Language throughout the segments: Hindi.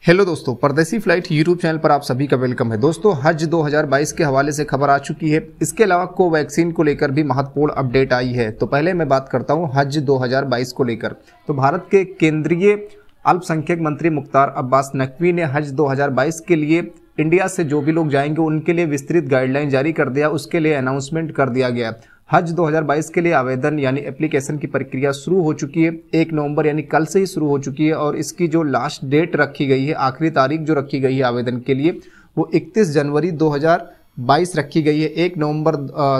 हेलो दोस्तों परदेसी फ्लाइट यूट्यूब चैनल पर आप सभी का वेलकम है दोस्तों हज 2022 के हवाले से खबर आ चुकी है इसके अलावा कोवैक्सीन को लेकर भी महत्वपूर्ण अपडेट आई है तो पहले मैं बात करता हूं हज 2022 को लेकर तो भारत के केंद्रीय अल्पसंख्यक मंत्री मुख्तार अब्बास नकवी ने हज 2022 के लिए इंडिया से जो भी लोग जाएंगे उनके लिए विस्तृत गाइडलाइन जारी कर दिया उसके लिए अनाउंसमेंट कर दिया गया हज 2022 के लिए आवेदन यानी एप्लीकेशन की प्रक्रिया शुरू हो चुकी है एक नवंबर यानी कल से ही शुरू हो चुकी है और इसकी जो लास्ट डेट रखी गई है आखिरी तारीख जो रखी गई है आवेदन के लिए वो 31 जनवरी 2022 रखी गई है एक नवंबर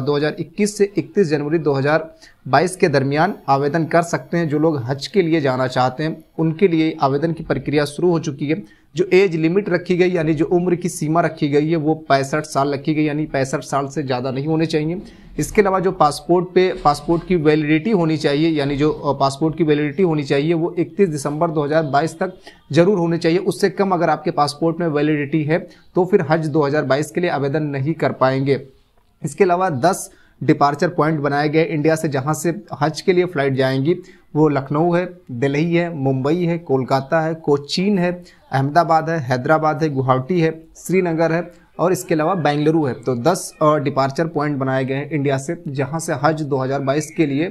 2021 से 31 जनवरी 2022 के दरमियान आवेदन कर सकते हैं जो लोग हज के लिए जाना चाहते हैं उनके लिए आवेदन की प्रक्रिया शुरू हो चुकी है जो एज लिमिट रखी गई यानी जो उम्र की सीमा रखी गई है वो पैंसठ साल रखी गई यानी पैंसठ साल से ज़्यादा नहीं होने चाहिए इसके अलावा जो पासपोर्ट पे पासपोर्ट की वैलिडिटी होनी चाहिए यानी जो पासपोर्ट की वैलिडिटी होनी चाहिए वो 31 दिसंबर 2022 तक जरूर होनी चाहिए उससे कम अगर आपके पासपोर्ट में वैलिडिटी है तो फिर हज 2022 के लिए आवेदन नहीं कर पाएंगे इसके अलावा दस डिपार्चर पॉइंट बनाए गए इंडिया से जहाँ से हज के लिए फ्लाइट जाएंगी वो लखनऊ है दिल्ली है मुंबई है कोलकाता है कोचीन है अहमदाबाद है हैदराबाद है गुवाहाटी है श्रीनगर है और इसके अलावा बेंगलुरु है तो 10 डिपार्चर पॉइंट बनाए गए हैं इंडिया से जहां से हज 2022 के लिए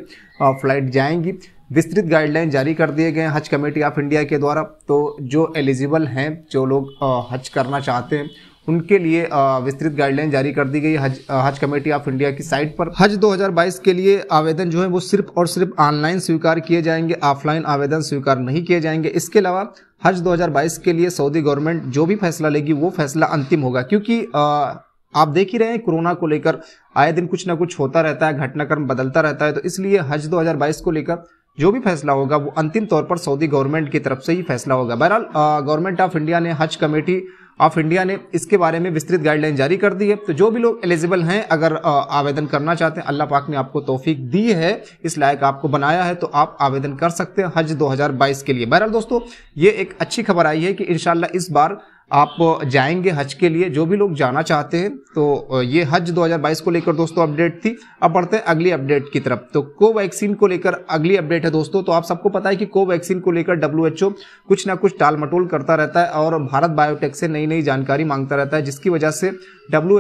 फ्लाइट जाएंगी विस्तृत गाइडलाइन जारी कर दिए गए हैं हज कमेटी ऑफ इंडिया के द्वारा तो जो एलिजिबल हैं जो लोग हज करना चाहते हैं उनके लिए विस्तृत गाइडलाइन जारी कर दी गई हज हज कमेटी ऑफ इंडिया की साइट पर हज 2022 के लिए आवेदन जो है वो सिर्फ और सिर्फ ऑनलाइन स्वीकार किए जाएंगे ऑफलाइन आवेदन स्वीकार नहीं किए जाएंगे इसके अलावा हज 2022 के लिए सऊदी गवर्नमेंट जो भी फैसला लेगी वो फैसला अंतिम होगा क्योंकि आप देख ही रहे हैं कोरोना को लेकर आए दिन कुछ ना कुछ होता रहता है घटनाक्रम बदलता रहता है तो इसलिए हज दो को लेकर जो भी फैसला होगा वो अंतिम तौर पर सऊदी गवर्नमेंट की तरफ से ही फैसला होगा बहरहाल गवर्नमेंट ऑफ इंडिया ने हज कमेटी ऑफ इंडिया ने इसके बारे में विस्तृत गाइडलाइन जारी कर दी है तो जो भी लोग एलिजिबल हैं अगर आवेदन करना चाहते हैं अल्लाह पाक ने आपको तोफीक दी है इस लायक आपको बनाया है तो आप आवेदन कर सकते हैं हज 2022 के लिए बहरहाल दोस्तों ये एक अच्छी खबर आई है कि इन इस बार आप जाएंगे हज के लिए जो भी लोग जाना चाहते हैं तो ये हज 2022 को लेकर दोस्तों अपडेट थी अब बढ़ते हैं अगली अपडेट की तरफ तो कोवैक्सीन को लेकर अगली अपडेट है दोस्तों तो आप सबको पता है कि कोवैक्सीन को लेकर डब्ल्यू कुछ ना कुछ टाल मटोल करता रहता है और भारत बायोटेक से नई नई जानकारी मांगता रहता है जिसकी वजह से डब्ल्यू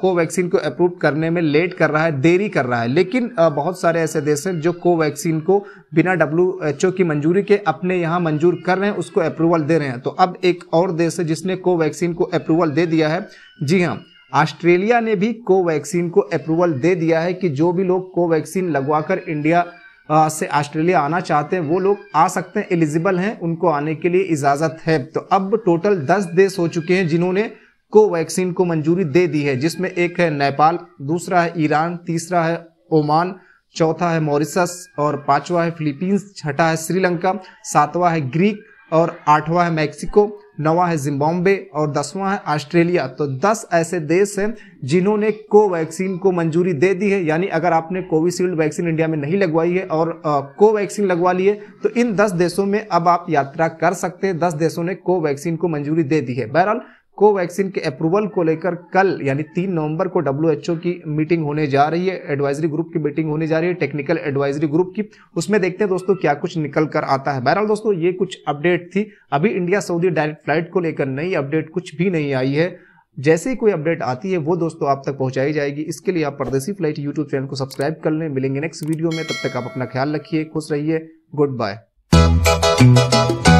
कोवैक्सीन को अप्रूव करने में लेट कर रहा है देरी कर रहा है लेकिन बहुत सारे ऐसे देश हैं जो कोवैक्सीन को बिना डब्ल्यू की मंजूरी के अपने यहाँ मंजूर कर रहे हैं उसको अप्रूवल दे रहे हैं तो अब एक और देश देश है जिसने कोवैक्सीन को अप्रूवल दे दिया है जी हाँ ऑस्ट्रेलिया ने भी कोवैक्सीन को अप्रूवल दे दिया है कि जो भी लोग कोवैक्सीन लगवाकर इंडिया से ऑस्ट्रेलिया आना चाहते हैं वो लोग आ सकते हैं एलिजिबल हैं उनको आने के लिए इजाजत है तो अब टोटल दस देश हो चुके हैं जिन्होंने कोवैक्सीन को मंजूरी दे दी है जिसमें एक है नेपाल दूसरा है ईरान तीसरा है ओमान चौथा है मॉरिसस और पांचवा है फिलीपींस छठा है श्रीलंका सातवां है ग्रीक और आठवां है मैक्सिको नवा है जिम्बाब्वे और दसवां है ऑस्ट्रेलिया तो दस ऐसे देश हैं जिन्होंने कोवैक्सीन को मंजूरी दे दी है यानी अगर आपने कोविशील्ड वैक्सीन इंडिया में नहीं लगवाई है और कोवैक्सीन लगवा ली है तो इन दस देशों में अब आप यात्रा कर सकते हैं दस देशों ने कोवैक्सीन को मंजूरी दे दी है बहरहाल कोवैक्सीन के अप्रूवल को लेकर कल यानी तीन नवंबर को ओ की मीटिंग होने जा रही है एडवाइजरी ग्रुप की मीटिंग होने जा रही है टेक्निकल एडवाइजरी ग्रुप की उसमें देखते हैं दोस्तों क्या कुछ निकल कर आता है बहरहाल दोस्तों ये कुछ अपडेट थी अभी इंडिया सऊदी डायरेक्ट फ्लाइट को लेकर नई अपडेट कुछ भी नहीं आई है जैसे ही कोई अपडेट आती है वो दोस्तों आप तक पहुंचाई जाएगी इसके लिए आप परदेसी फ्लाइट यूट्यूब चैनल को सब्सक्राइब कर लें मिलेंगे नेक्स्ट वीडियो में तब तक आप अपना ख्याल रखिए खुश रहिए गुड बाय